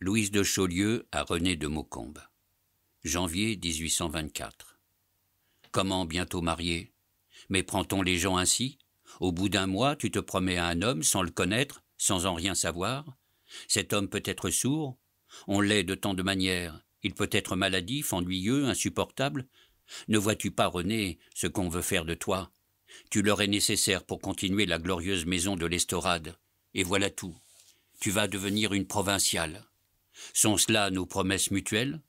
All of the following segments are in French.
Louise de Chaulieu à René de Maucombe. Janvier 1824. Comment bientôt marier Mais prend-on les gens ainsi Au bout d'un mois, tu te promets à un homme sans le connaître, sans en rien savoir Cet homme peut être sourd On l'est de tant de manières. Il peut être maladif, ennuyeux, insupportable. Ne vois-tu pas, René, ce qu'on veut faire de toi Tu leur es nécessaire pour continuer la glorieuse maison de l'Estorade. Et voilà tout. Tu vas devenir une provinciale. Sont-ce là nos promesses mutuelles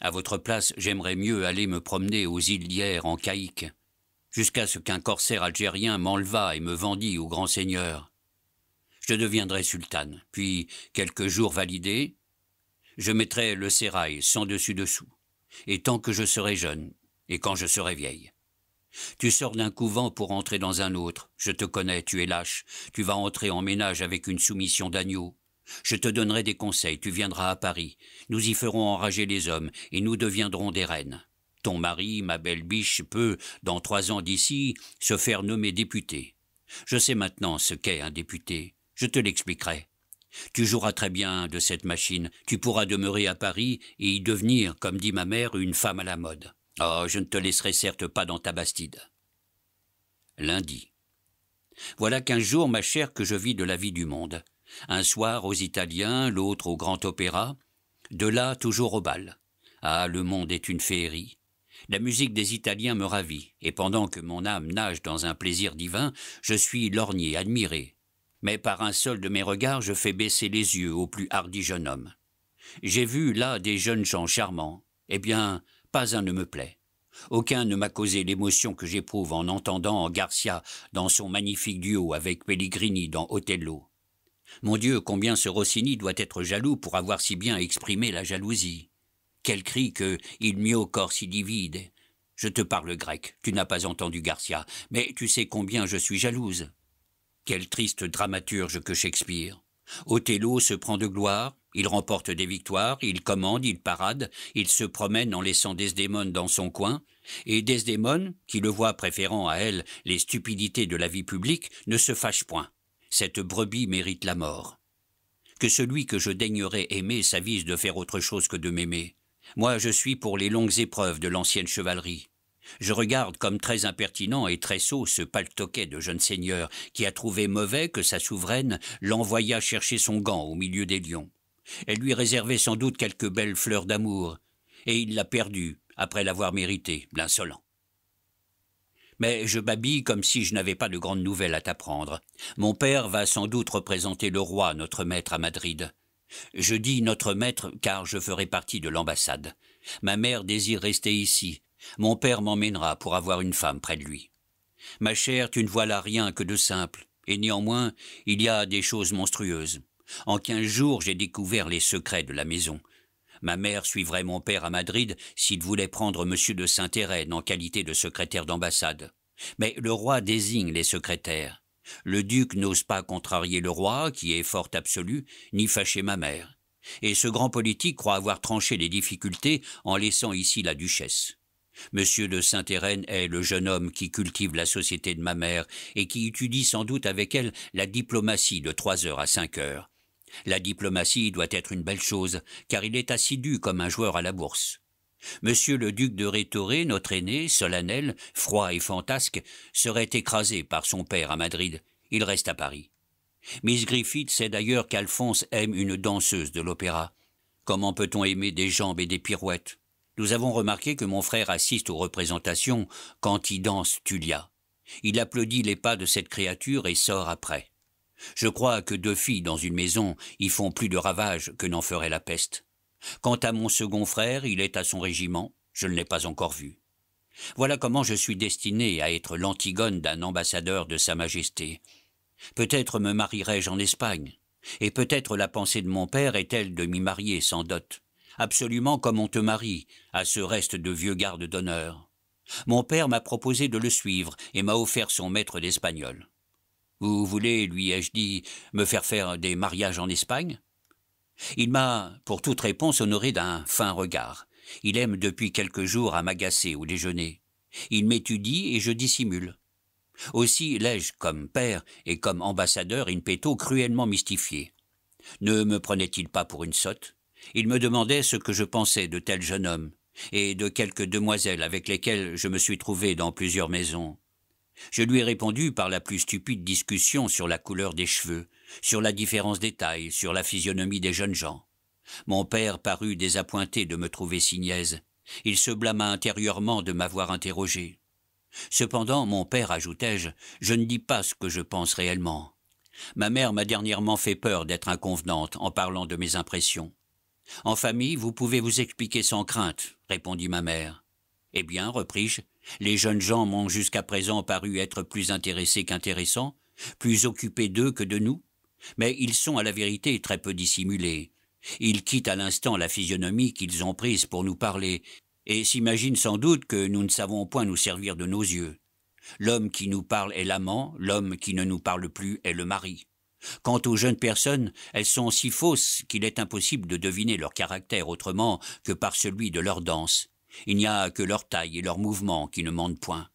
À votre place, j'aimerais mieux aller me promener aux îles d'hier en caïque, jusqu'à ce qu'un corsaire algérien m'enleva et me vendit au grand seigneur. Je deviendrai sultane, puis, quelques jours validés, je mettrai le sérail sans dessus dessous, et tant que je serai jeune, et quand je serai vieille. Tu sors d'un couvent pour entrer dans un autre, je te connais, tu es lâche, tu vas entrer en ménage avec une soumission d'agneau, je te donnerai des conseils, tu viendras à Paris. Nous y ferons enrager les hommes, et nous deviendrons des reines. Ton mari, ma belle biche, peut, dans trois ans d'ici, se faire nommer député. Je sais maintenant ce qu'est un député. Je te l'expliquerai. Tu joueras très bien de cette machine. Tu pourras demeurer à Paris et y devenir, comme dit ma mère, une femme à la mode. Oh, je ne te laisserai certes pas dans ta bastide. Lundi. Voilà quinze jours, ma chère, que je vis de la vie du monde. Un soir aux Italiens, l'autre au Grand Opéra. De là, toujours au bal. Ah, le monde est une féerie. La musique des Italiens me ravit, et pendant que mon âme nage dans un plaisir divin, je suis lorgné, admiré. Mais par un seul de mes regards, je fais baisser les yeux au plus hardi jeune homme. J'ai vu là des jeunes gens charmants. Eh bien, pas un ne me plaît. Aucun ne m'a causé l'émotion que j'éprouve en entendant Garcia dans son magnifique duo avec Pellegrini dans Othello. Mon Dieu, combien ce Rossini doit être jaloux pour avoir si bien exprimé la jalousie. Quel cri que il mio corps si divide. Je te parle grec, tu n'as pas entendu Garcia, mais tu sais combien je suis jalouse. Quel triste dramaturge que Shakespeare. Othello se prend de gloire, il remporte des victoires, il commande, il parade, il se promène en laissant Desdémone dans son coin, et Desdémone, qui le voit préférant à elle les stupidités de la vie publique, ne se fâche point cette brebis mérite la mort. Que celui que je daignerais aimer s'avise de faire autre chose que de m'aimer. Moi, je suis pour les longues épreuves de l'ancienne chevalerie. Je regarde comme très impertinent et très sot ce paltoquet de jeune seigneur qui a trouvé mauvais que sa souveraine l'envoya chercher son gant au milieu des lions. Elle lui réservait sans doute quelques belles fleurs d'amour, et il l'a perdue après l'avoir mérité, l'insolent. Mais je babille comme si je n'avais pas de grandes nouvelles à t'apprendre. Mon père va sans doute représenter le roi, notre maître, à Madrid. Je dis notre maître car je ferai partie de l'ambassade. Ma mère désire rester ici. Mon père m'emmènera pour avoir une femme près de lui. Ma chère, tu ne vois là rien que de simple, et néanmoins il y a des choses monstrueuses. En quinze jours j'ai découvert les secrets de la maison. Ma mère suivrait mon père à Madrid s'il voulait prendre M. de Saint-Hérène en qualité de secrétaire d'ambassade. Mais le roi désigne les secrétaires. Le duc n'ose pas contrarier le roi, qui est fort absolu, ni fâcher ma mère. Et ce grand politique croit avoir tranché les difficultés en laissant ici la duchesse. Monsieur de Saint-Hérène est le jeune homme qui cultive la société de ma mère et qui étudie sans doute avec elle la diplomatie de trois heures à cinq heures, la diplomatie doit être une belle chose, car il est assidu comme un joueur à la bourse. Monsieur le duc de Rétoré, notre aîné, solennel, froid et fantasque, serait écrasé par son père à Madrid. Il reste à Paris. Miss Griffith sait d'ailleurs qu'Alphonse aime une danseuse de l'opéra. Comment peut-on aimer des jambes et des pirouettes Nous avons remarqué que mon frère assiste aux représentations quand il danse Tulia. Il applaudit les pas de cette créature et sort après. Je crois que deux filles dans une maison y font plus de ravages que n'en ferait la peste. Quant à mon second frère, il est à son régiment, je ne l'ai pas encore vu. Voilà comment je suis destiné à être l'Antigone d'un ambassadeur de Sa Majesté. Peut-être me marierai-je en Espagne, et peut-être la pensée de mon père est-elle de m'y marier sans dot, absolument comme on te marie, à ce reste de vieux garde d'honneur. Mon père m'a proposé de le suivre et m'a offert son maître d'espagnol. Vous voulez, lui ai-je dit, me faire faire des mariages en Espagne Il m'a, pour toute réponse, honoré d'un fin regard. Il aime depuis quelques jours à m'agacer au déjeuner. Il m'étudie et je dissimule. Aussi l'ai-je, comme père et comme ambassadeur in petto, cruellement mystifié. Ne me prenait-il pas pour une sotte Il me demandait ce que je pensais de tel jeune homme et de quelques demoiselles avec lesquelles je me suis trouvé dans plusieurs maisons. Je lui ai répondu par la plus stupide discussion sur la couleur des cheveux, sur la différence des tailles, sur la physionomie des jeunes gens. Mon père parut désappointé de me trouver si niaise. Il se blâma intérieurement de m'avoir interrogé. Cependant, mon père, ajoutai-je, je ne dis pas ce que je pense réellement. Ma mère m'a dernièrement fait peur d'être inconvenante en parlant de mes impressions. En famille, vous pouvez vous expliquer sans crainte, répondit ma mère. Eh bien, repris-je, les jeunes gens m'ont jusqu'à présent paru être plus intéressés qu'intéressants, plus occupés d'eux que de nous, mais ils sont à la vérité très peu dissimulés. Ils quittent à l'instant la physionomie qu'ils ont prise pour nous parler, et s'imaginent sans doute que nous ne savons point nous servir de nos yeux. L'homme qui nous parle est l'amant, l'homme qui ne nous parle plus est le mari. Quant aux jeunes personnes, elles sont si fausses qu'il est impossible de deviner leur caractère autrement que par celui de leur danse. Il n'y a que leur taille et leurs mouvements qui ne mentent point.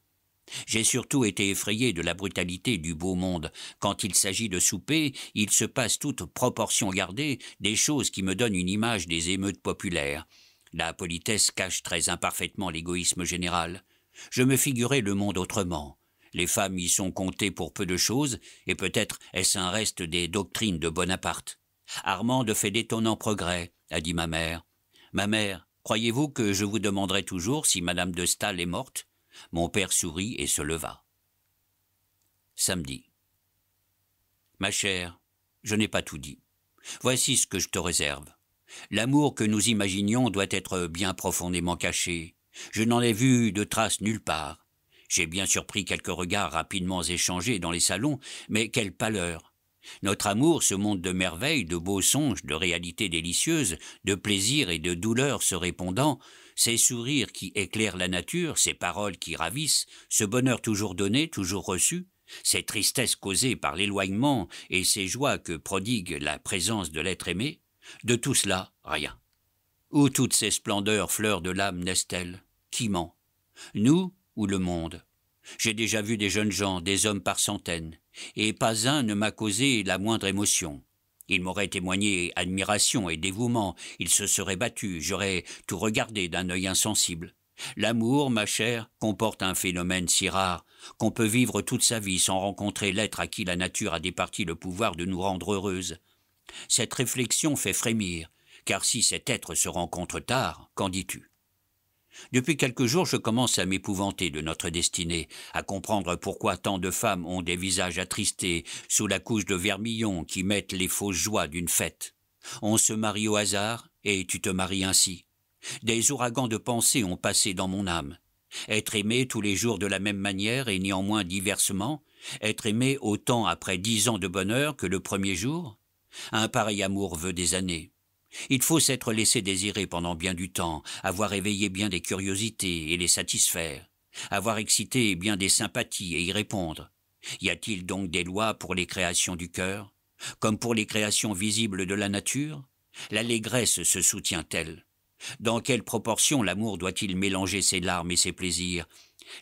J'ai surtout été effrayé de la brutalité du beau monde. Quand il s'agit de souper, il se passe toute proportion gardée des choses qui me donnent une image des émeutes populaires. La politesse cache très imparfaitement l'égoïsme général. Je me figurais le monde autrement. Les femmes y sont comptées pour peu de choses, et peut-être est-ce un reste des doctrines de Bonaparte. Armande fait d'étonnants progrès, a dit ma mère. Ma mère, Croyez-vous que je vous demanderai toujours si Madame de Staël est morte Mon père sourit et se leva. Samedi. Ma chère, je n'ai pas tout dit. Voici ce que je te réserve. L'amour que nous imaginions doit être bien profondément caché. Je n'en ai vu de traces nulle part. J'ai bien surpris quelques regards rapidement échangés dans les salons, mais quelle pâleur notre amour, ce monde de merveilles, de beaux songes, de réalités délicieuses, de plaisirs et de douleurs se répondant, ces sourires qui éclairent la nature, ces paroles qui ravissent, ce bonheur toujours donné, toujours reçu, ces tristesses causées par l'éloignement et ces joies que prodigue la présence de l'être aimé, de tout cela, rien. Où toutes ces splendeurs fleurs de l'âme naissent-elles Qui ment Nous ou le monde J'ai déjà vu des jeunes gens, des hommes par centaines, et pas un ne m'a causé la moindre émotion. Il m'aurait témoigné admiration et dévouement, il se serait battu, j'aurais tout regardé d'un œil insensible. L'amour, ma chère, comporte un phénomène si rare qu'on peut vivre toute sa vie sans rencontrer l'être à qui la nature a départi le pouvoir de nous rendre heureuses. Cette réflexion fait frémir, car si cet être se rencontre tard, qu'en dis-tu depuis quelques jours, je commence à m'épouvanter de notre destinée, à comprendre pourquoi tant de femmes ont des visages attristés sous la couche de vermillon qui mettent les fausses joies d'une fête. On se marie au hasard, et tu te maries ainsi. Des ouragans de pensées ont passé dans mon âme. Être aimé tous les jours de la même manière et néanmoins diversement, être aimé autant après dix ans de bonheur que le premier jour, un pareil amour veut des années. Il faut s'être laissé désirer pendant bien du temps, avoir éveillé bien des curiosités et les satisfaire, avoir excité bien des sympathies et y répondre. Y a-t-il donc des lois pour les créations du cœur, comme pour les créations visibles de la nature L'allégresse se soutient-elle Dans quelle proportion l'amour doit-il mélanger ses larmes et ses plaisirs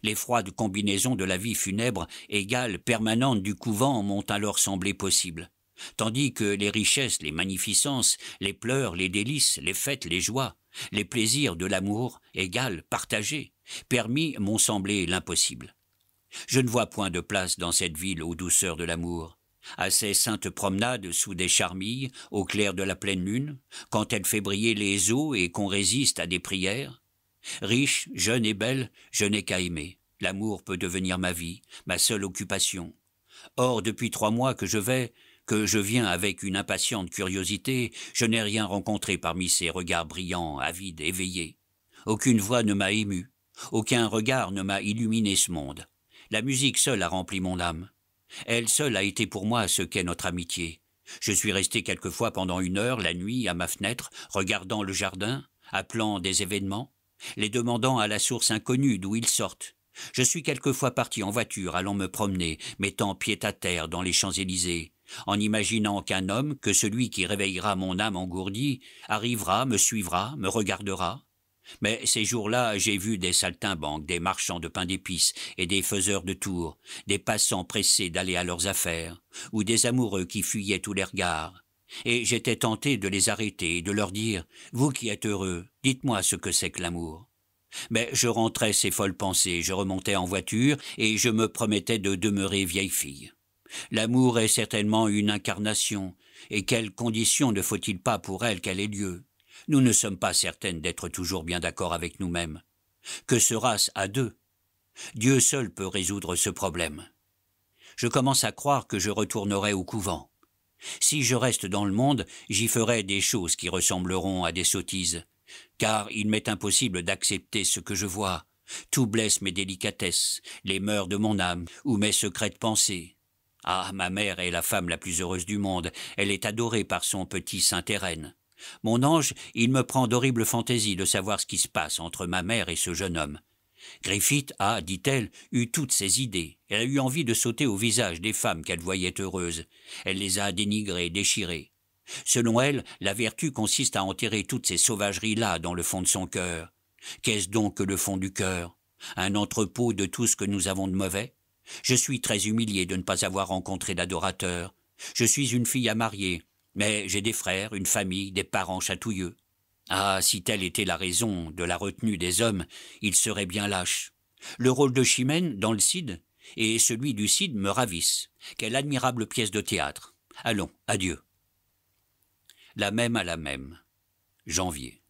Les froides combinaisons de la vie funèbre, égale, permanente du couvent, m'ont alors semblé possibles tandis que les richesses, les magnificences, les pleurs, les délices, les fêtes, les joies, les plaisirs de l'amour, égal, partagés, permis m'ont semblé l'impossible. Je ne vois point de place dans cette ville aux douceurs de l'amour, à ces saintes promenades sous des charmilles, au clair de la pleine lune, quand elle fait briller les eaux et qu'on résiste à des prières. Riche, jeune et belle, je n'ai qu'à aimer. L'amour peut devenir ma vie, ma seule occupation. Or, depuis trois mois que je vais, que je viens avec une impatiente curiosité, je n'ai rien rencontré parmi ces regards brillants, avides, éveillés. Aucune voix ne m'a ému, aucun regard ne m'a illuminé ce monde. La musique seule a rempli mon âme. Elle seule a été pour moi ce qu'est notre amitié. Je suis resté quelquefois pendant une heure la nuit à ma fenêtre, regardant le jardin, appelant des événements, les demandant à la source inconnue d'où ils sortent. Je suis quelquefois parti en voiture, allant me promener, mettant pied à terre dans les Champs-Élysées, en imaginant qu'un homme, que celui qui réveillera mon âme engourdie, arrivera, me suivra, me regardera. Mais ces jours-là, j'ai vu des saltimbanques, des marchands de pain d'épices et des faiseurs de tours, des passants pressés d'aller à leurs affaires, ou des amoureux qui fuyaient tous les regards. Et j'étais tenté de les arrêter et de leur dire Vous qui êtes heureux, dites-moi ce que c'est que l'amour. Mais je rentrais ces folles pensées, je remontais en voiture et je me promettais de demeurer vieille fille. L'amour est certainement une incarnation, et quelles conditions ne faut-il pas pour elle qu'elle ait lieu Nous ne sommes pas certaines d'être toujours bien d'accord avec nous-mêmes. Que sera-ce à deux Dieu seul peut résoudre ce problème. Je commence à croire que je retournerai au couvent. Si je reste dans le monde, j'y ferai des choses qui ressembleront à des sottises, car il m'est impossible d'accepter ce que je vois. Tout blesse mes délicatesses, les mœurs de mon âme ou mes secrètes pensées. Ah, ma mère est la femme la plus heureuse du monde, elle est adorée par son petit Saint-Hérène. Mon ange, il me prend d'horribles fantaisies de savoir ce qui se passe entre ma mère et ce jeune homme. Griffith a, dit-elle, eu toutes ses idées. Elle a eu envie de sauter au visage des femmes qu'elle voyait heureuses. Elle les a dénigrées, déchirées. Selon elle, la vertu consiste à enterrer toutes ces sauvageries-là dans le fond de son cœur. Qu'est-ce donc que le fond du cœur Un entrepôt de tout ce que nous avons de mauvais je suis très humilié de ne pas avoir rencontré d'adorateur. Je suis une fille à marier, mais j'ai des frères, une famille, des parents chatouilleux. Ah, si telle était la raison de la retenue des hommes, ils seraient bien lâches. Le rôle de Chimène dans le Cid et celui du Cid me ravissent. Quelle admirable pièce de théâtre. Allons, adieu. La même à la même. Janvier.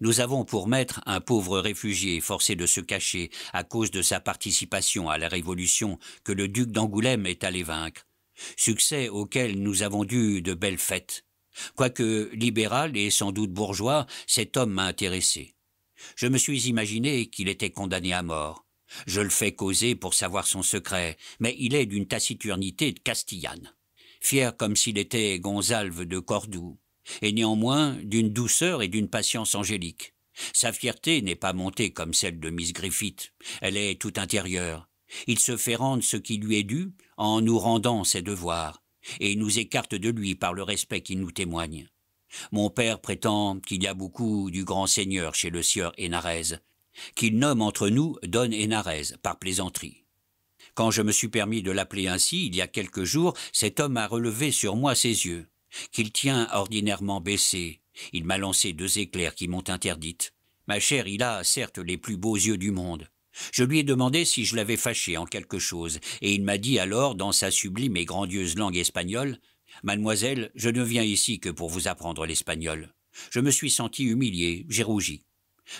Nous avons pour maître un pauvre réfugié forcé de se cacher à cause de sa participation à la Révolution que le duc d'Angoulême est allé vaincre, succès auquel nous avons dû de belles fêtes. Quoique libéral et sans doute bourgeois, cet homme m'a intéressé. Je me suis imaginé qu'il était condamné à mort. Je le fais causer pour savoir son secret, mais il est d'une taciturnité castillane. Fier comme s'il était Gonzalve de Cordoue, et néanmoins d'une douceur et d'une patience angélique. Sa fierté n'est pas montée comme celle de Miss Griffith, elle est tout intérieure. Il se fait rendre ce qui lui est dû en nous rendant ses devoirs, et nous écarte de lui par le respect qu'il nous témoigne. Mon père prétend qu'il y a beaucoup du grand seigneur chez le sieur Hénarez, qu'il nomme entre nous Don Hénarez, par plaisanterie. Quand je me suis permis de l'appeler ainsi, il y a quelques jours, cet homme a relevé sur moi ses yeux qu'il tient ordinairement baissé. Il m'a lancé deux éclairs qui m'ont interdite. Ma chère, il a, certes, les plus beaux yeux du monde. Je lui ai demandé si je l'avais fâché en quelque chose, et il m'a dit alors, dans sa sublime et grandiose langue espagnole, Mademoiselle, je ne viens ici que pour vous apprendre l'espagnol. Je me suis senti humilié, j'ai rougi.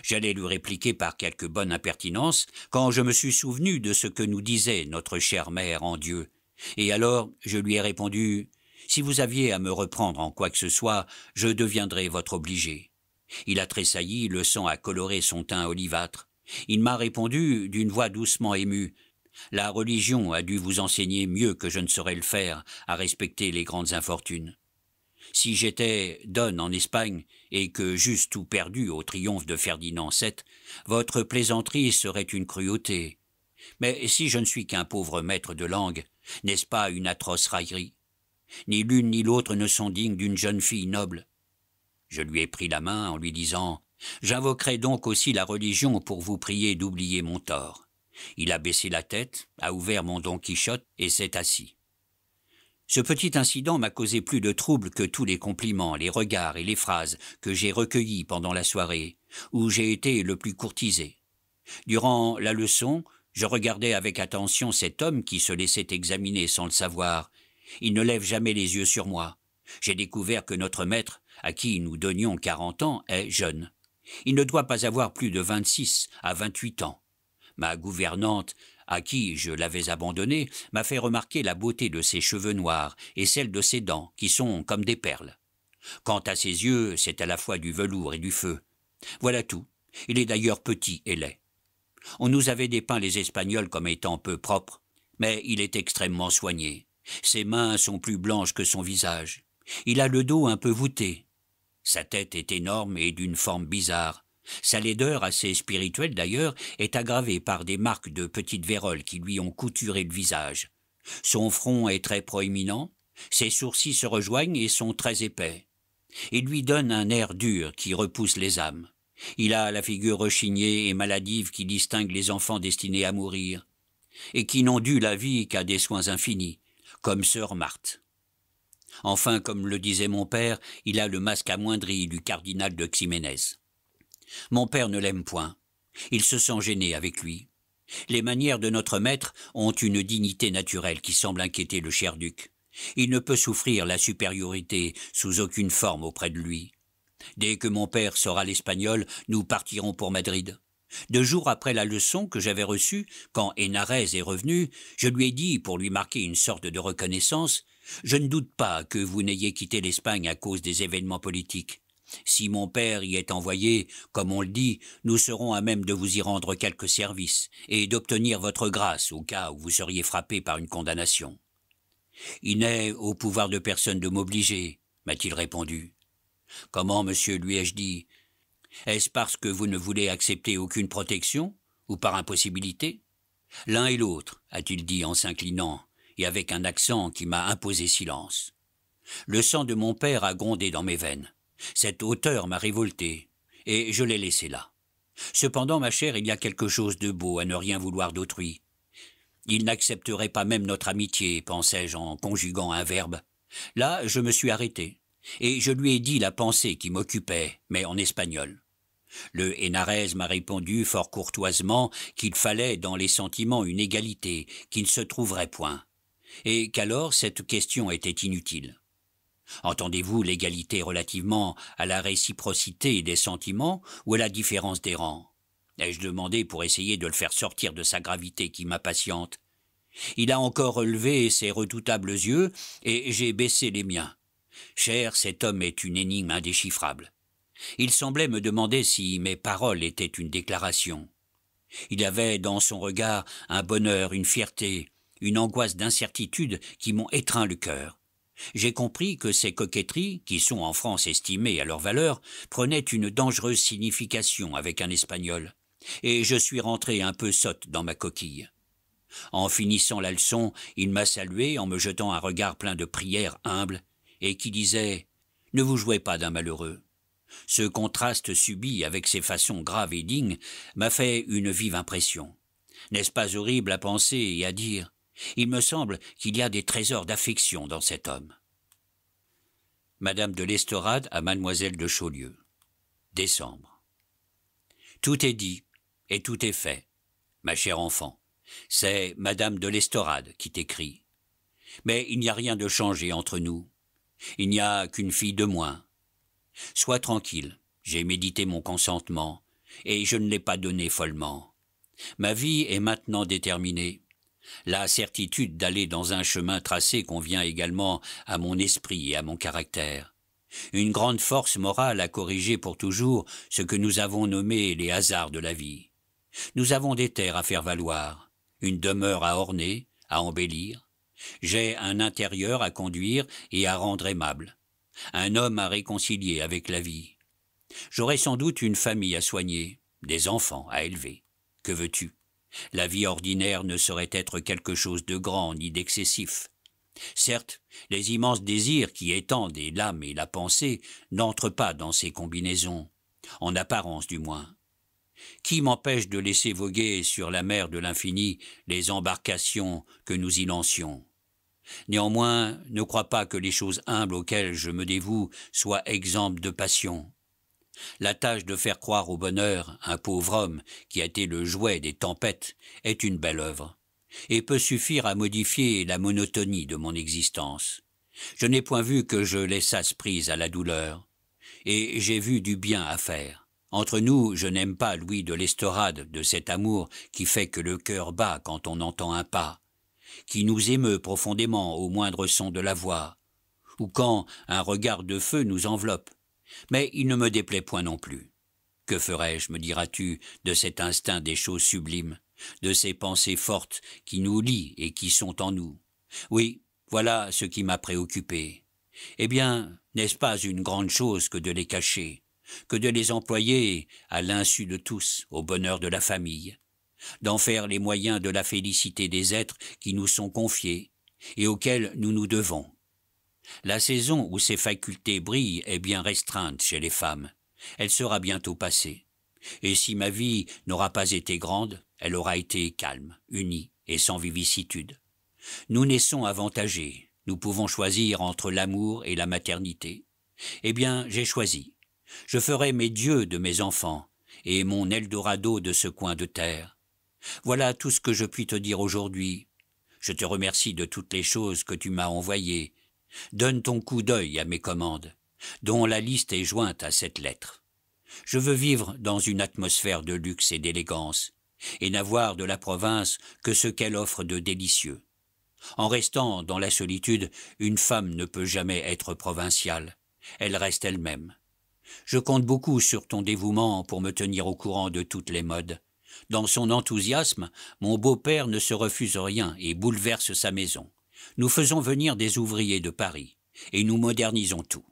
J'allais lui répliquer par quelque bonne impertinence, quand je me suis souvenu de ce que nous disait notre chère mère en Dieu. Et alors, je lui ai répondu si vous aviez à me reprendre en quoi que ce soit, je deviendrais votre obligé. Il a tressailli, le sang a coloré son teint olivâtre. Il m'a répondu d'une voix doucement émue. La religion a dû vous enseigner mieux que je ne saurais le faire à respecter les grandes infortunes. Si j'étais donne en Espagne et que juste ou perdu au triomphe de Ferdinand VII, votre plaisanterie serait une cruauté. Mais si je ne suis qu'un pauvre maître de langue, n'est-ce pas une atroce raillerie ni l'une ni l'autre ne sont dignes d'une jeune fille noble. Je lui ai pris la main en lui disant J'invoquerai donc aussi la religion pour vous prier d'oublier mon tort. Il a baissé la tête, a ouvert mon Don Quichotte et s'est assis. Ce petit incident m'a causé plus de trouble que tous les compliments, les regards et les phrases que j'ai recueillis pendant la soirée, où j'ai été le plus courtisé. Durant la leçon, je regardais avec attention cet homme qui se laissait examiner sans le savoir, il ne lève jamais les yeux sur moi. J'ai découvert que notre maître, à qui nous donnions quarante ans, est jeune. Il ne doit pas avoir plus de vingt-six à vingt-huit ans. Ma gouvernante, à qui je l'avais abandonné, m'a fait remarquer la beauté de ses cheveux noirs et celle de ses dents, qui sont comme des perles. Quant à ses yeux, c'est à la fois du velours et du feu. Voilà tout. Il est d'ailleurs petit et laid. On nous avait dépeint les Espagnols comme étant peu propres, mais il est extrêmement soigné. Ses mains sont plus blanches que son visage. Il a le dos un peu voûté. Sa tête est énorme et d'une forme bizarre. Sa laideur, assez spirituelle d'ailleurs, est aggravée par des marques de petites véroles qui lui ont couturé le visage. Son front est très proéminent, ses sourcils se rejoignent et sont très épais. Il lui donne un air dur qui repousse les âmes. Il a la figure rechignée et maladive qui distingue les enfants destinés à mourir, et qui n'ont dû la vie qu'à des soins infinis, comme sœur Marthe. Enfin, comme le disait mon père, il a le masque amoindri du cardinal de Ximénez. Mon père ne l'aime point. Il se sent gêné avec lui. Les manières de notre maître ont une dignité naturelle qui semble inquiéter le cher duc. Il ne peut souffrir la supériorité sous aucune forme auprès de lui. Dès que mon père sera l'espagnol, nous partirons pour Madrid. Deux jours après la leçon que j'avais reçue, quand Hénarez est revenu, je lui ai dit, pour lui marquer une sorte de reconnaissance, Je ne doute pas que vous n'ayez quitté l'Espagne à cause des événements politiques. Si mon père y est envoyé, comme on le dit, nous serons à même de vous y rendre quelques services, et d'obtenir votre grâce au cas où vous seriez frappé par une condamnation. Il n'est au pouvoir de personne de m'obliger, m'a-t-il répondu. Comment, monsieur, lui ai-je dit, est-ce parce que vous ne voulez accepter aucune protection, ou par impossibilité L'un et l'autre, a-t-il dit en s'inclinant, et avec un accent qui m'a imposé silence. Le sang de mon père a grondé dans mes veines. Cette hauteur m'a révolté, et je l'ai laissé là. Cependant, ma chère, il y a quelque chose de beau à ne rien vouloir d'autrui. Il n'accepterait pas même notre amitié, pensai-je en conjuguant un verbe. Là, je me suis arrêté et je lui ai dit la pensée qui m'occupait, mais en espagnol. Le Hénarez m'a répondu fort courtoisement qu'il fallait dans les sentiments une égalité qui ne se trouverait point, et qu'alors cette question était inutile. Entendez-vous l'égalité relativement à la réciprocité des sentiments ou à la différence des rangs ai-je demandé pour essayer de le faire sortir de sa gravité qui m'impatiente. Il a encore relevé ses redoutables yeux, et j'ai baissé les miens. Cher, cet homme est une énigme indéchiffrable. Il semblait me demander si mes paroles étaient une déclaration. Il avait dans son regard un bonheur, une fierté, une angoisse d'incertitude qui m'ont étreint le cœur. J'ai compris que ces coquetteries, qui sont en France estimées à leur valeur, prenaient une dangereuse signification avec un Espagnol, et je suis rentré un peu sotte dans ma coquille. En finissant la leçon, il m'a salué en me jetant un regard plein de prières humbles et qui disait Ne vous jouez pas d'un malheureux. Ce contraste subi avec ses façons graves et dignes m'a fait une vive impression. N'est-ce pas horrible à penser et à dire Il me semble qu'il y a des trésors d'affection dans cet homme. Madame de l'Estorade à Mademoiselle de Chaulieu. Décembre. Tout est dit et tout est fait, ma chère enfant. C'est Madame de l'Estorade qui t'écrit. Mais il n'y a rien de changé entre nous. Il n'y a qu'une fille de moins. Sois tranquille, j'ai médité mon consentement, et je ne l'ai pas donné follement. Ma vie est maintenant déterminée. La certitude d'aller dans un chemin tracé convient également à mon esprit et à mon caractère. Une grande force morale a corrigé pour toujours ce que nous avons nommé les hasards de la vie. Nous avons des terres à faire valoir, une demeure à orner, à embellir, j'ai un intérieur à conduire et à rendre aimable, un homme à réconcilier avec la vie. J'aurai sans doute une famille à soigner, des enfants à élever. Que veux-tu La vie ordinaire ne saurait être quelque chose de grand ni d'excessif. Certes, les immenses désirs qui étendent l'âme et la pensée n'entrent pas dans ces combinaisons, en apparence du moins. Qui m'empêche de laisser voguer sur la mer de l'infini les embarcations que nous y lancions Néanmoins, ne crois pas que les choses humbles auxquelles je me dévoue soient exemptes de passion. La tâche de faire croire au bonheur un pauvre homme qui a été le jouet des tempêtes est une belle œuvre, et peut suffire à modifier la monotonie de mon existence. Je n'ai point vu que je laissasse prise à la douleur, et j'ai vu du bien à faire. Entre nous, je n'aime pas Louis de l'Estorade, de cet amour qui fait que le cœur bat quand on entend un pas qui nous émeut profondément au moindre son de la voix, ou quand un regard de feu nous enveloppe. Mais il ne me déplaît point non plus. Que ferais-je, me diras-tu, de cet instinct des choses sublimes, de ces pensées fortes qui nous lient et qui sont en nous Oui, voilà ce qui m'a préoccupé. Eh bien, n'est-ce pas une grande chose que de les cacher, que de les employer à l'insu de tous, au bonheur de la famille d'en faire les moyens de la félicité des êtres qui nous sont confiés et auxquels nous nous devons. La saison où ces facultés brillent est bien restreinte chez les femmes. Elle sera bientôt passée. Et si ma vie n'aura pas été grande, elle aura été calme, unie et sans vivicitude. Nous naissons avantagés, nous pouvons choisir entre l'amour et la maternité. Eh bien, j'ai choisi. Je ferai mes dieux de mes enfants, et mon Eldorado de ce coin de terre. Voilà tout ce que je puis te dire aujourd'hui. Je te remercie de toutes les choses que tu m'as envoyées. Donne ton coup d'œil à mes commandes, dont la liste est jointe à cette lettre. Je veux vivre dans une atmosphère de luxe et d'élégance, et n'avoir de la province que ce qu'elle offre de délicieux. En restant dans la solitude, une femme ne peut jamais être provinciale. Elle reste elle-même. Je compte beaucoup sur ton dévouement pour me tenir au courant de toutes les modes, dans son enthousiasme, mon beau-père ne se refuse rien et bouleverse sa maison. Nous faisons venir des ouvriers de Paris, et nous modernisons tout.